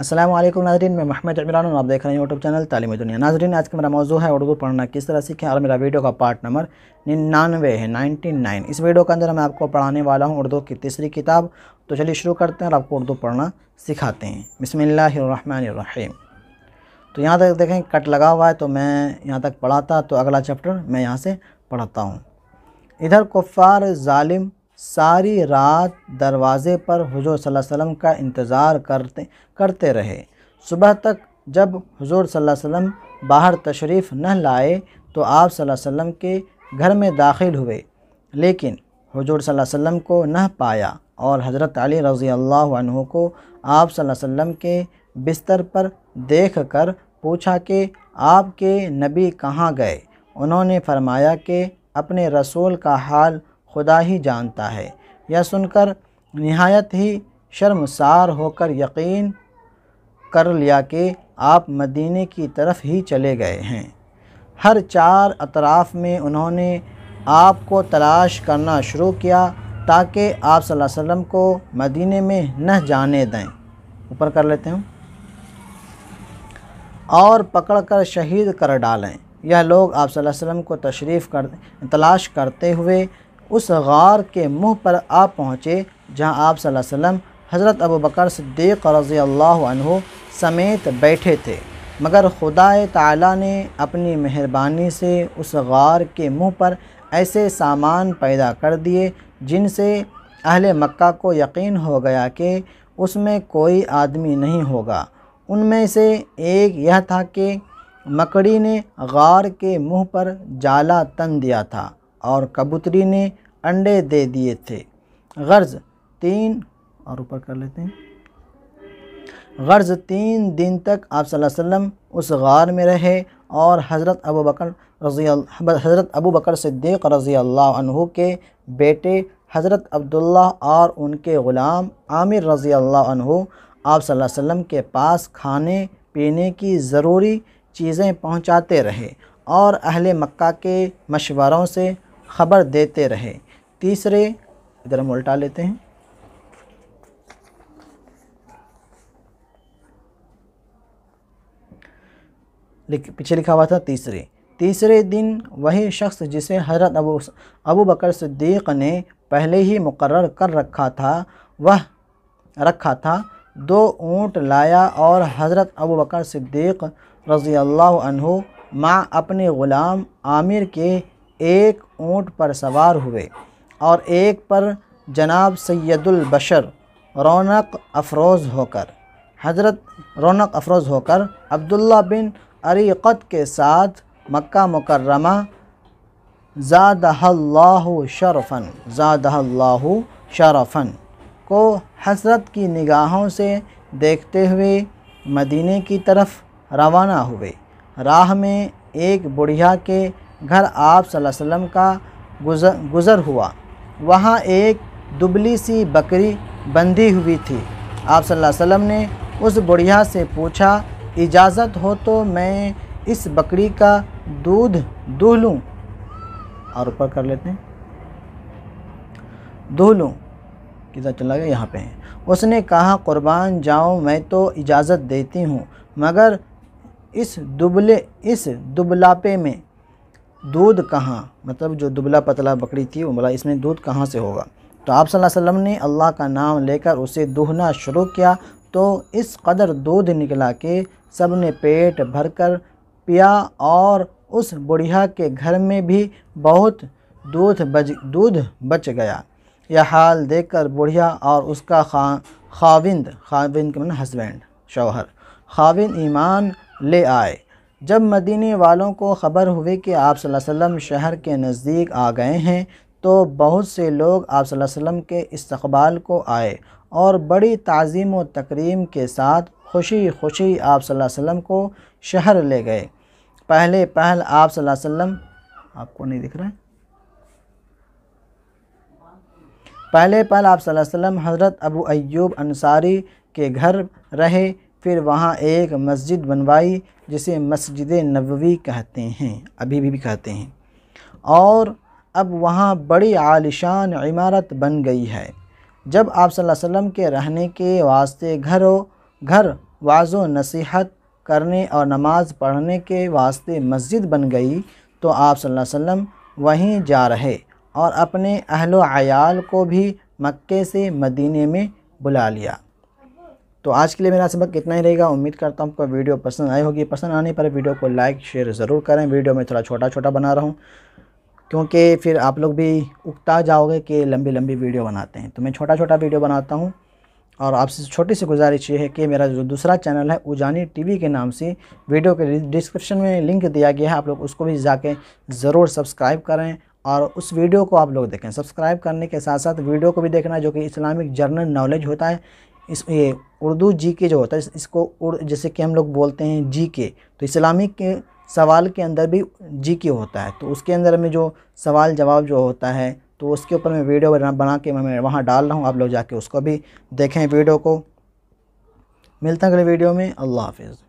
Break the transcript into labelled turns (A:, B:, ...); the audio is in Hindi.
A: असलम नाजरीन मैं महमद और आप देख रहे हैं यूट्यूब चैनल तालीम दुनिया नाजरीन आज का मेरा मौजू है उर्दू पढ़ना किस तरह सीखें और मेरा वीडियो का पार्ट नंबर निन्यानवे है नाइन्टी नाइन इस वीडियो के अंदर मैं आपको पढ़ाने वाला हूँ उर्दू की तीसरी किताब तो चलिए शुरू करते हैं और आपको उर्दू पढ़ना सिखाते हैं बसमीम तो यहाँ तक देखें कट लगा हुआ है तो मैं यहाँ तक पढ़ाता तो अगला चैप्टर मैं यहाँ से पढ़ाता हूँ इधर कुफ़ार ालिम सारी रात दरवाज़े पर हुजूर सल्लल्लाहु अलैहि वसल्लम का इंतज़ार करते करते रहे सुबह तक जब हुजूर सल्लल्लाहु अलैहि वसल्लम बाहर तशरीफ़ न लाए तो आप सल्लल्लाहु अलैहि वसल्लम के घर में दाखिल हुए लेकिन हुजूर सल्लल्लाहु अलैहि वसल्लम को न पाया और हज़रत अली रज़ी अल्लाह को आप सल्लल्लाहु अलैहि वसल्लम के बिस्तर पर देख कर पूछा कि आपके नबी कहाँ गए उन्होंने फरमाया कि अपने रसूल का हाल खुदा ही जानता है यह सुनकर नहायत ही शर्मसार होकर यकीन कर लिया कि आप मदीने की तरफ ही चले गए हैं हर चार अतराफ़ में उन्होंने आपको तलाश करना शुरू किया ताकि आप सल्लल्लाहु अलैहि वसल्लम को मदीने में न जाने दें ऊपर कर लेते हैं और पकड़कर शहीद कर डालें यह लोग आप सल्लल्लाहु अलैहि वसल्लम को तशरीफ़ कर तलाश करते हुए उस गार के मुँह पर आ पहुँचे जहाँ आप वसल्लम हज़रत अबू बकर सिद्दीक़ रज़ी अल्लाह समेत बैठे थे मगर खुदा ताला ने अपनी मेहरबानी से उस गार के मुँह पर ऐसे सामान पैदा कर दिए जिनसे अहले मक्का को यकीन हो गया कि उसमें कोई आदमी नहीं होगा उनमें से एक यह था कि मकड़ी ने गार के मुँह पर जाला तन दिया था और कबूतरी ने अंडे दे दिए थे गर्ज तीन और ऊपर कर लेते हैं गर्ज तीन दिन तक आप वसल्लम उस गार में रहे और हज़रत अबू बकर रज़ी हज़रत अबू बकर सिद्दीक़ रज़ी अल्लाह के बेटे हज़रत अब्दुल्ला और उनके ग़ुलाम आमिर रज़ी अल्लाह आप वसल्लम के पास खाने पीने की ज़रूरी चीज़ें पहुँचाते रहे और अहल मक्का के मशवरों से खबर देते रहे तीसरे इधर हम उल्टा लेते हैं पीछे लिखा हुआ था तीसरे तीसरे दिन वही शख्स जिसे हजरत अबू अबू बकर सिद्दीक़ ने पहले ही मुकर्र कर रखा था वह रखा था दो ऊँट लाया और हज़रत अबू बकर सिद्दीक़ रज़ी अल्लाह माँ अपने ग़ुलाम आमिर के एक ऊंट पर सवार हुए और एक पर जनाब सैदुल बशर रौनक अफरोज़ होकर हज़रत रौनक अफरोज़ होकर अब्दुल्ला बिन अरीक़त के साथ मक्का मुकर्रमा ज़ादहल्लाह शरफ़न ज़ादहल्लाह शरफ़न को हसरत की निगाहों से देखते हुए मदीने की तरफ़ रवाना हुए राह में एक बुढ़िया के घर आप वसल्लम का गुज़र गुज़र हुआ वहाँ एक दुबली सी बकरी बंधी हुई थी आप वसल्लम ने उस बुढ़िया से पूछा इजाज़त हो तो मैं इस बकरी का दूध दूह लूँ और ऊपर कर लेते हैं दूह लूँ किधर चला गया यहाँ पे है उसने कहा कुर्बान जाओ मैं तो इजाज़त देती हूँ मगर इस दुबले इस दुबलापे में दूध कहाँ मतलब जो दुबला पतला बकरी थी वो बोला इसमें दूध कहाँ से होगा तो आप सल्लल्लाहु अलैहि वसल्लम ने अल्लाह का नाम लेकर उसे दूहना शुरू किया तो इस कदर दूध निकला कि सब ने पेट भर कर पिया और उस बुढ़िया के घर में भी बहुत दूध बच दूध बच गया यह हाल देखकर बुढ़िया और उसका खा खाविंद खाविंद का हस्बैंड शौहर खाविंद ईमान ले आए जब मदीने वालों को ख़बर हुई कि आप वसल्लम शहर के नज़दीक आ गए हैं तो बहुत से लोग आप वसल्लम के इस्तबाल को आए और बड़ी तज़ीम व तकरीम के साथ खुशी खुशी आप वसल्लम को शहर ले गए पहले पहल आप वसल्लम आपको नहीं दिख रहा है पहले पहल आप वसल्लम हज़रत अबू अयूब अंसारी के घर रहे फिर वहाँ एक मस्जिद बनवाई जिसे मस्जिद नबवी कहते हैं अभी भी, भी कहते हैं और अब वहाँ बड़ी आलिशान इमारत बन गई है जब आप सल्लल्लाहु अलैहि वसल्लम के रहने के वास्ते घरों घर वाजो नसीहत करने और नमाज पढ़ने के वास्ते मस्जिद बन गई तो आप सल्लल्लाहु अलैहि वसल्लम वहीं जा रहे और अपने अहलो आयाल को भी मक्के से मदीने में बुला लिया तो आज के लिए मेरा सबक कितना ही रहेगा उम्मीद करता हूँ आपको वीडियो पसंद आई होगी पसंद आने पर वीडियो को लाइक शेयर ज़रूर करें वीडियो में थोड़ा छोटा छोटा बना रहा हूँ क्योंकि फिर आप लोग भी उगता जाओगे कि लंबी लंबी वीडियो बनाते हैं तो मैं छोटा छोटा वीडियो बनाता हूँ और आपसे छोटी सी गुजारिश ये है कि मेरा जो दूसरा चैनल है उजानी टीवी के नाम से वीडियो के डिस्क्रिप्शन में लिंक दिया गया है आप लोग उसको भी जाके ज़रूर सब्सक्राइब करें और उस वीडियो को आप लोग देखें सब्सक्राइब करने के साथ साथ वीडियो को भी देखना जो कि इस्लामिक जर्नल नॉलेज होता है इस ये उर्दू जी के जो होता है इसको जैसे कि हम लोग बोलते हैं जी के तो इस्लामिक के सवाल के अंदर भी जी के होता है तो उसके अंदर में जो सवाल जवाब जो होता है तो उसके ऊपर मैं वीडियो बना के मैं वहाँ डाल रहा हूँ आप लोग जाके उसको भी देखें वीडियो को मिलता है अगले वीडियो में अल्लाह हाफिज़